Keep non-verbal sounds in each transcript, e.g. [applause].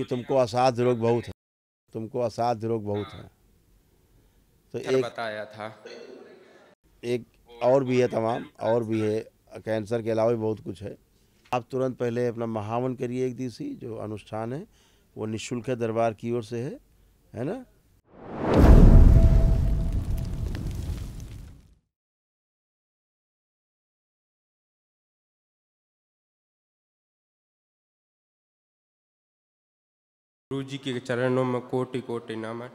कि तुमको असाध रोग बहुत है तुमको असाध्य रोग बहुत है तो एक बताया था एक और भी है तमाम और भी है कैंसर के अलावा भी बहुत कुछ है आप तुरंत पहले अपना महावन करिए एक दिवसी जो अनुष्ठान है वो निःशुल्क है दरबार की ओर से है है ना गुरु जी के चरणों में कोटि कोटि नमन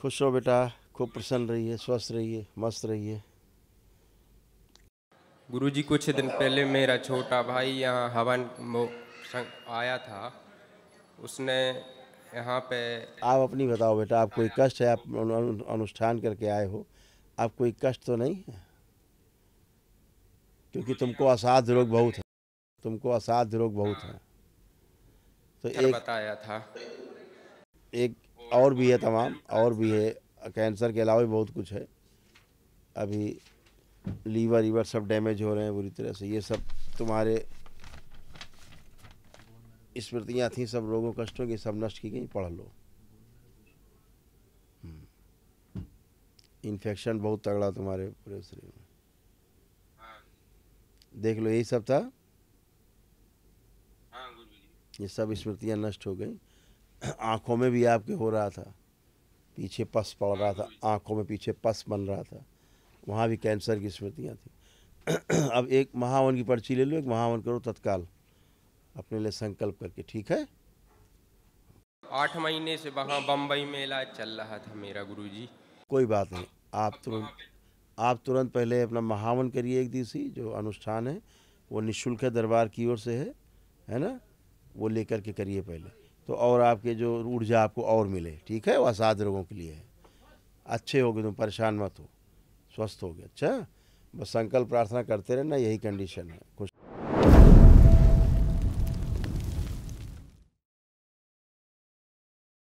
खुश हो बेटा खूब प्रसन्न रहिए स्वस्थ रहिए मस्त रहिए गुरु जी कुछ दिन पहले मेरा छोटा भाई यहाँ हवन आया था उसने यहाँ पे आप अपनी बताओ बेटा आप कोई कष्ट है आप अनुष्ठान करके आए हो आप कोई कष्ट तो नहीं है क्योंकि तुमको असाध्य रोग बहुत है तुमको असाध्य रोग बहुत है तो एक बताया था एक और भी है तमाम और भी है कैंसर के अलावा भी बहुत कुछ है अभी लीवर वीवर सब डैमेज हो रहे हैं बुरी तरह से ये सब तुम्हारे स्मृतियाँ थी सब लोगों कष्टों की सब नष्ट की गई पढ़ लो हम्म। इन्फेक्शन बहुत तगड़ा तुम्हारे पूरे शरीर में देख लो यही सब था हाँ, ये सब स्मृतियाँ नष्ट हो गई आँखों में भी आपके हो रहा था पीछे पस पड़ रहा था आँखों में पीछे पस बन रहा था वहाँ भी कैंसर की स्मृतियाँ थी [clears throat] अब एक महावन की पर्ची ले लो एक महावन करो तत्काल अपने लिए संकल्प करके ठीक है आठ महीने से वहाँ बम्बई में इलाज चल रहा था मेरा गुरुजी कोई बात नहीं आप तुरंत आप तुरंत पहले अपना महावन करिए एक दिवसी जो अनुष्ठान है वो निशुल्क है दरबार की ओर से है है ना वो लेकर के करिए पहले तो और आपके जो ऊर्जा आपको और मिले ठीक है वो असाध रोगों के लिए है अच्छे गए तुम तो परेशान मत हो स्वस्थ हो गए अच्छा बस संकल्प प्रार्थना करते रहना यही कंडीशन है खुश